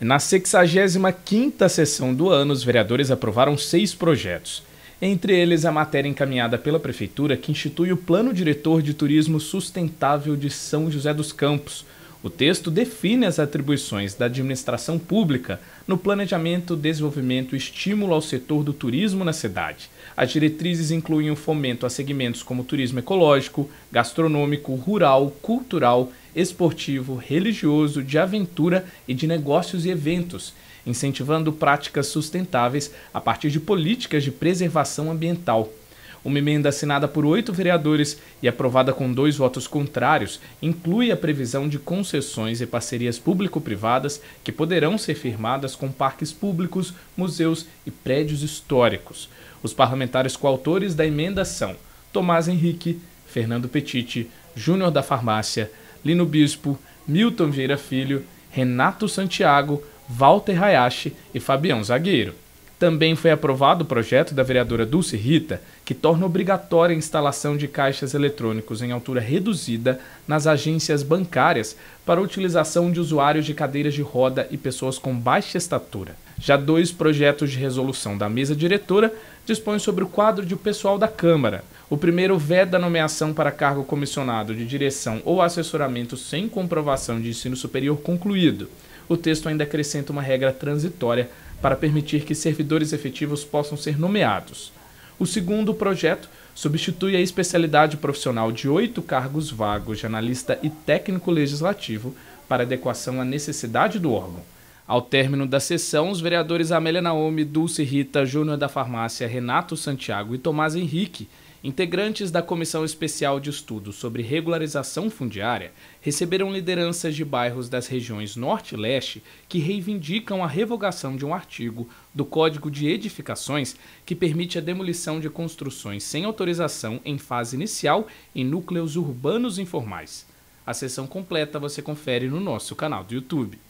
Na 65ª sessão do ano, os vereadores aprovaram seis projetos. Entre eles, a matéria encaminhada pela Prefeitura que institui o Plano Diretor de Turismo Sustentável de São José dos Campos, o texto define as atribuições da administração pública no planejamento, desenvolvimento e estímulo ao setor do turismo na cidade. As diretrizes incluem o fomento a segmentos como turismo ecológico, gastronômico, rural, cultural, esportivo, religioso, de aventura e de negócios e eventos, incentivando práticas sustentáveis a partir de políticas de preservação ambiental. Uma emenda assinada por oito vereadores e aprovada com dois votos contrários inclui a previsão de concessões e parcerias público-privadas que poderão ser firmadas com parques públicos, museus e prédios históricos. Os parlamentares coautores da emenda são Tomás Henrique, Fernando Petiti, Júnior da Farmácia, Lino Bispo, Milton Vieira Filho, Renato Santiago, Walter Hayashi e Fabião Zagueiro. Também foi aprovado o projeto da vereadora Dulce Rita, que torna obrigatória a instalação de caixas eletrônicos em altura reduzida nas agências bancárias para utilização de usuários de cadeiras de roda e pessoas com baixa estatura. Já dois projetos de resolução da mesa diretora dispõem sobre o quadro de pessoal da Câmara. O primeiro veda é a nomeação para cargo comissionado de direção ou assessoramento sem comprovação de ensino superior concluído. O texto ainda acrescenta uma regra transitória para permitir que servidores efetivos possam ser nomeados. O segundo projeto substitui a especialidade profissional de oito cargos vagos de analista e técnico legislativo para adequação à necessidade do órgão. Ao término da sessão, os vereadores Amélia Naomi, Dulce Rita, Júnior da Farmácia, Renato Santiago e Tomás Henrique, integrantes da Comissão Especial de Estudos sobre Regularização Fundiária, receberam lideranças de bairros das regiões Norte e Leste que reivindicam a revogação de um artigo do Código de Edificações que permite a demolição de construções sem autorização em fase inicial em núcleos urbanos informais. A sessão completa você confere no nosso canal do YouTube.